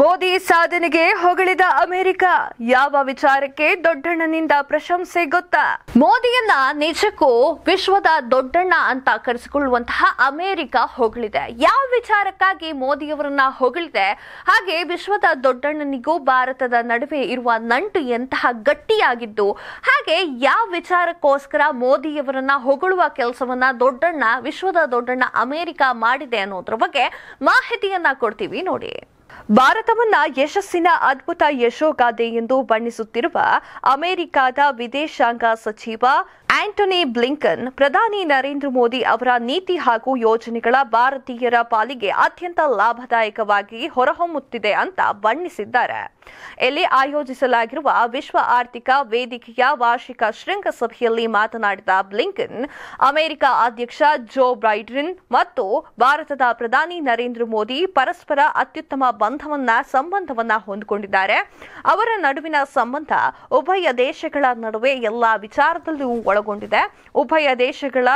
ಮೋದಿ ಸಾಧನೆಗೆ ಹೊಗಳಿದ ಅಮೆರಿಕ ಯಾವ ವಿಚಾರಕ್ಕೆ ದೊಡ್ಡಣ್ಣನಿಂದ ಪ್ರಶಂಸೆ ಗೊತ್ತಾ ಮೋದಿಯನ್ನ ನಿಜಕ್ಕೂ ವಿಶ್ವದ ದೊಡ್ಡಣ್ಣ ಅಂತ ಕರೆಸಿಕೊಳ್ಳುವಂತಹ ಅಮೆರಿಕ ಹೊಗಳಿದೆ ಯಾವ ವಿಚಾರಕ್ಕಾಗಿ ಮೋದಿಯವರನ್ನ ಹೊಗಳಿದೆ ಹಾಗೆ ವಿಶ್ವದ ದೊಡ್ಡಣ್ಣನಿಗೂ ಭಾರತದ ನಡುವೆ ಇರುವ ನಂಟು ಎಂತಹ ಗಟ್ಟಿಯಾಗಿದ್ದು ಹಾಗೆ ಯಾವ ವಿಚಾರಕ್ಕೋಸ್ಕರ ಮೋದಿಯವರನ್ನ ಹೊಗಳುವ ಕೆಲಸವನ್ನ ದೊಡ್ಡಣ್ಣ ವಿಶ್ವದ ದೊಡ್ಡಣ್ಣ ಅಮೆರಿಕ ಮಾಡಿದೆ ಅನ್ನೋದ್ರ ಬಗ್ಗೆ ಮಾಹಿತಿಯನ್ನ ಕೊಡ್ತೀವಿ ನೋಡಿ ಭಾರತವನ್ನ ಯಶಸ್ಸಿನ ಅದ್ಭುತ ಯಶೋಗಾದೆ ಎಂದು ಬಣ್ಣಿಸುತ್ತಿರುವ ಅಮೆರಿಕಾದ ವಿದೇಶಾಂಗ ಸಚಿವ ಆಂಟೋನಿ ಬ್ಲಿಂಕನ್ ಪ್ರಧಾನಿ ನರೇಂದ್ರ ಮೋದಿ ಅವರ ನೀತಿ ಹಾಗೂ ಯೋಜನೆಗಳ ಭಾರತೀಯರ ಪಾಲಿಗೆ ಅತ್ಯಂತ ಲಾಭದಾಯಕವಾಗಿ ಹೊರಹೊಮ್ಮುತ್ತಿದೆ ಅಂತ ಬಣ್ಣಿಸಿದ್ದಾರೆ ಇಲ್ಲಿ ಆಯೋಜಿಸಲಾಗಿರುವ ವಿಶ್ವ ಆರ್ಥಿಕ ವೇದಿಕೆಯ ವಾರ್ಷಿಕ ಶೃಂಗಸಭೆಯಲ್ಲಿ ಮಾತನಾಡಿದ ಬ್ಲಿಂಕನ್ ಅಮೆರಿಕ ಅಧ್ಯಕ್ಷ ಜೋ ಬೈಡನ್ ಮತ್ತು ಭಾರತದ ಪ್ರಧಾನಿ ನರೇಂದ್ರ ಮೋದಿ ಪರಸ್ಪರ ಅತ್ಯುತ್ತಮ ಬಂಧವನ್ನ ಸಂಬಂಧವನ್ನ ಹೊಂದಿಕೊಂಡಿದ್ದಾರೆ ಅವರ ನಡುವಿನ ಸಂಬಂಧ ಉಭಯ ದೇಶಗಳ ನಡುವೆ ಎಲ್ಲಾ ವಿಚಾರದಲ್ಲೂ ಒಳ ಒಳಗೊಂಡಿದೆ ಉಭಯ ದೇಶಗಳ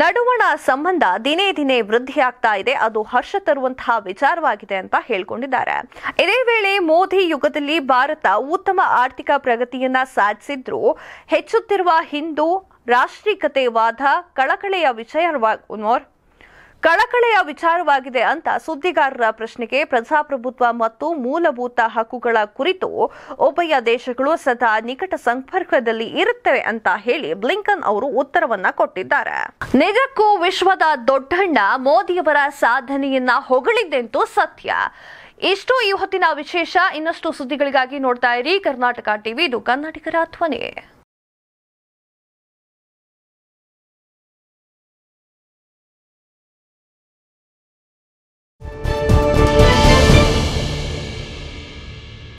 ನಡುವಣ ಸಂಬಂಧ ದಿನೇ ದಿನೇ ವೃದ್ಧಿಯಾಗ್ತಾ ಇದೆ ಅದು ಹರ್ಷ ತರುವಂತಹ ವಿಚಾರವಾಗಿದೆ ಅಂತ ಹೇಳ್ಕೊಂಡಿದ್ದಾರೆ ಇದೇ ವೇಳೆ ಮೋದಿ ಯುಗದಲ್ಲಿ ಭಾರತ ಉತ್ತಮ ಆರ್ಥಿಕ ಪ್ರಗತಿಯನ್ನ ಸಾಧಿಸಿದ್ರು ಹೆಚ್ಚುತ್ತಿರುವ ಹಿಂದೂ ವಾದ ಕಳಕಳೆಯ ವಿಷಯ ಕಳಕಳೆಯ ವಿಚಾರವಾಗಿದೆ ಅಂತ ಸುದ್ದಿಗಾರರ ಪ್ರಶ್ನೆಗೆ ಪ್ರಜಾಪ್ರಭುತ್ವ ಮತ್ತು ಮೂಲಭೂತ ಹಕ್ಕುಗಳ ಕುರಿತು ಉಭಯ ದೇಶಗಳು ಸದಾ ನಿಕಟ ಸಂಪರ್ಕದಲ್ಲಿ ಇರುತ್ತವೆ ಅಂತ ಹೇಳಿ ಬ್ಲಿಂಕನ್ ಅವರು ಉತ್ತರವನ್ನ ಕೊಟ್ಟಿದ್ದಾರೆ ನಿಜಕ್ಕೂ ವಿಶ್ವದ ದೊಡ್ಡಣ್ಣ ಮೋದಿಯವರ ಸಾಧನೆಯನ್ನ ಹೊಗಳಿದ್ದೆಂತೂ ಸತ್ಯ ಇಷ್ಟು ಈ ಹೊತ್ತಿನ ವಿಶೇಷ ಇನ್ನಷ್ಟು ಸುದ್ದಿಗಳಿಗಾಗಿ ನೋಡ್ತಾ ಇರಿ ಕರ್ನಾಟಕ ಟಿವಿ ಇದು ಕನ್ನಡಿಗರ ಧ್ವನಿ